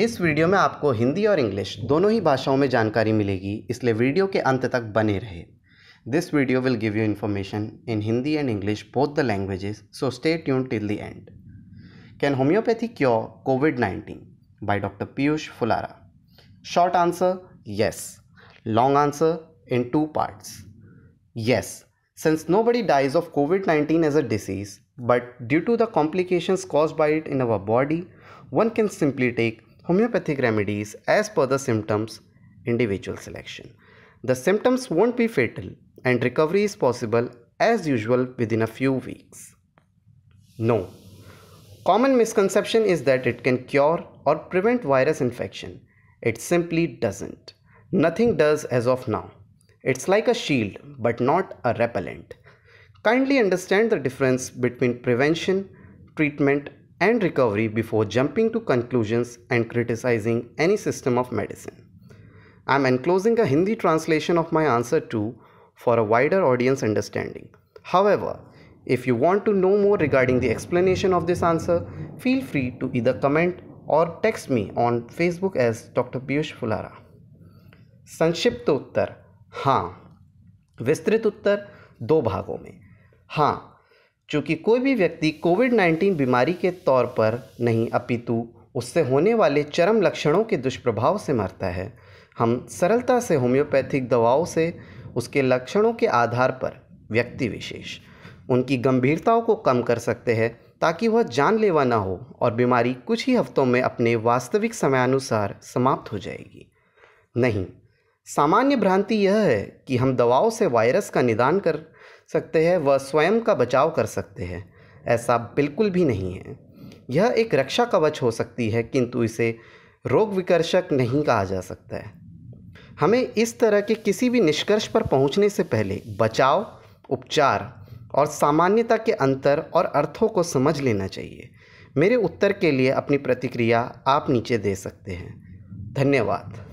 इस वीडियो में आपको हिंदी और इंग्लिश दोनों ही भाषाओं में जानकारी मिलेगी इसलिए वीडियो के अंत तक बने रहे this video will give you information in Hindi and English both the languages so stay tune till the end can homeopathy cure covid nineteen by doctor Piyush Phulara short answer yes long answer in two parts yes since nobody dies of covid nineteen as a disease but due to the complications cause by it in our body one can simply take homeopathic remedies as per the symptoms individual selection. The symptoms won't be fatal and recovery is possible as usual within a few weeks. No. Common misconception is that it can cure or prevent virus infection. It simply doesn't. Nothing does as of now. It's like a shield but not a repellent. Kindly understand the difference between prevention, treatment and recovery before jumping to conclusions and criticizing any system of medicine. I am enclosing a Hindi translation of my answer to for a wider audience understanding. However, if you want to know more regarding the explanation of this answer, feel free to either comment or text me on Facebook as Dr. Piyush Fulara. संक्षिप्त Uttar, हाँ विस्तृत Uttar, दो भागों में हाँ चूँकि कोई भी व्यक्ति कोविड नाइन्टीन बीमारी के तौर पर नहीं अपितु उससे होने वाले चरम लक्षणों के दुष्प्रभाव से मरता है हम सरलता से होम्योपैथिक दवाओं से उसके लक्षणों के आधार पर व्यक्ति विशेष उनकी गंभीरताओं को कम कर सकते हैं ताकि वह जानलेवा ना हो और बीमारी कुछ ही हफ्तों में अपने वास्तविक समयानुसार समाप्त हो जाएगी नहीं सामान्य भ्रांति यह है कि हम दवाओं से वायरस का निदान कर सकते हैं व स्वयं का बचाव कर सकते हैं ऐसा बिल्कुल भी नहीं है यह एक रक्षा कवच हो सकती है किंतु इसे रोग विकर्षक नहीं कहा जा सकता है हमें इस तरह के किसी भी निष्कर्ष पर पहुंचने से पहले बचाव उपचार और सामान्यता के अंतर और अर्थों को समझ लेना चाहिए मेरे उत्तर के लिए अपनी प्रतिक्रिया आप नीचे दे सकते हैं धन्यवाद